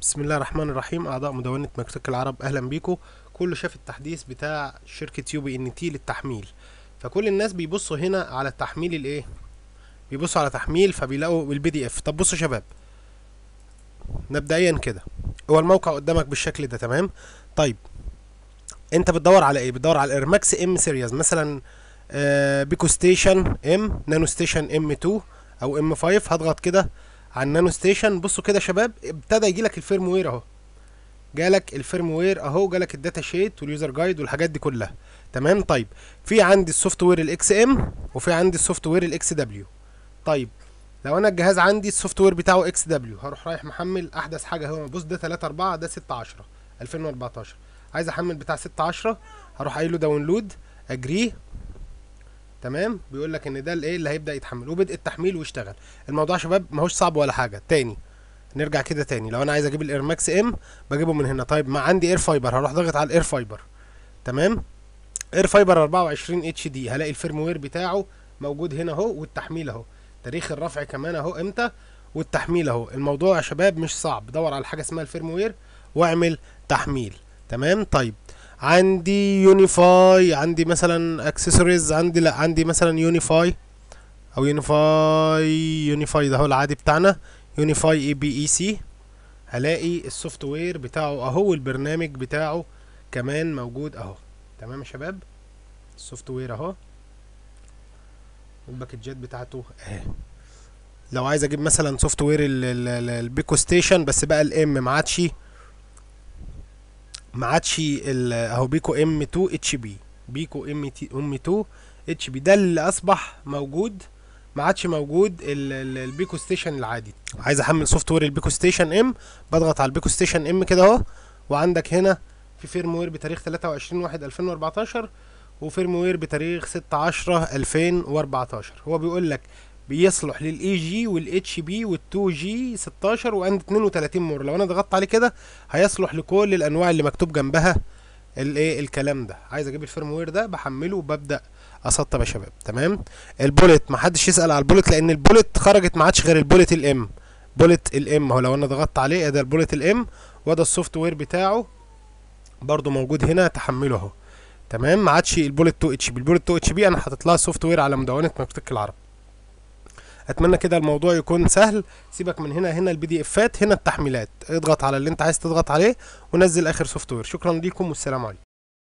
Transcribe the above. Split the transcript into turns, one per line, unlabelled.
بسم الله الرحمن الرحيم اعضاء مدونه مكتك العرب اهلا بيكم كله شاف التحديث بتاع شركه يو بي ان تي للتحميل فكل الناس بيبصوا هنا على التحميل الايه بيبصوا على تحميل فبيلاقوا البي دي اف طب بصوا شباب مبدئيا كده هو الموقع قدامك بالشكل ده تمام طيب انت بتدور على ايه بتدور على الايرماكس ام سيريز مثلا بيكو ستيشن ام نانو ستيشن ام 2 او ام 5 هضغط كده على النانو ستيشن بصوا كده يا شباب ابتدى يجي لك الفيرم وير اهو جالك الفيرم وير اهو جالك الداتا شيت واليوزر جايد والحاجات دي كلها تمام طيب في عندي السوفت وير الاكس ام وفي عندي السوفت وير الاكس دبليو طيب لو انا الجهاز عندي السوفت وير بتاعه اكس دبليو هروح رايح محمل احدث حاجه هو بص ده 3 4 ده 6 10 2014 عايز احمل بتاع 6 10 هروح قايل له داونلود اجري تمام بيقول لك ان ده الايه اللي هيبدا يتحمل وبدء التحميل ويشتغل الموضوع يا شباب ماهوش صعب ولا حاجه تاني نرجع كده تاني لو انا عايز اجيب الاير ماكس ام بجيبه من هنا طيب ما عندي اير فايبر هروح ضاغط على الاير فايبر تمام اير فايبر 24 اتش دي هلاقي الفيرموير بتاعه موجود هنا اهو والتحميل اهو تاريخ الرفع كمان اهو امتى والتحميل اهو الموضوع يا شباب مش صعب دور على حاجه اسمها الفيرموير واعمل تحميل تمام طيب عندي يونيفاي عندي مثلا اكسسوارز عندي لا عندي مثلا يونيفاي او يونيفاي يونيفاي ده هو العادي بتاعنا يونيفاي اي بي اي سي هلاقي السوفت وير بتاعه اهو البرنامج بتاعه كمان موجود اهو تمام يا شباب السوفت وير اهو والباكجات بتاعته اهي لو عايز اجيب مثلا سوفت وير البيكو ستيشن بس بقى الام ما عادش ما عادش اهو بيكو ام 2 اتش بي بيكو ام تي ام 2 اتش بي ده اللي اصبح موجود ما عادش موجود البيكو ستيشن العادي عايز احمل سوفت وير البيكو ستيشن ام بضغط على البيكو ستيشن ام كده اهو وعندك هنا في فيرم وير بتاريخ 23 1 2014 وفيرم وير بتاريخ 6 10 2014 هو بيقول لك بيصلح للاي جي والاتش بي وال2 جي 16 واند 32 مور لو انا ضغطت عليه كده هيصلح لكل الانواع اللي مكتوب جنبها الايه الكلام ده عايز اجيب الفيرم وير ده بحمله وببدا اسطب يا شباب تمام البوليت ما حدش يسال على البوليت لان البوليت خرجت ما عادش غير البوليت الام بوليت الام اهو لو انا ضغطت عليه ده البوليت الام وده السوفت وير بتاعه برده موجود هنا تحمله اهو تمام ما عادش البوليت 2 اتش بي البوليت 2 اتش بي انا حاطط لها سوفت وير على مدونه مكتبه العرب اتمنى كده الموضوع يكون سهل سيبك من هنا هنا البي دي افات هنا التحميلات اضغط على اللي انت عايز تضغط عليه ونزل اخر سوفت وير شكرا ليكم والسلام عليكم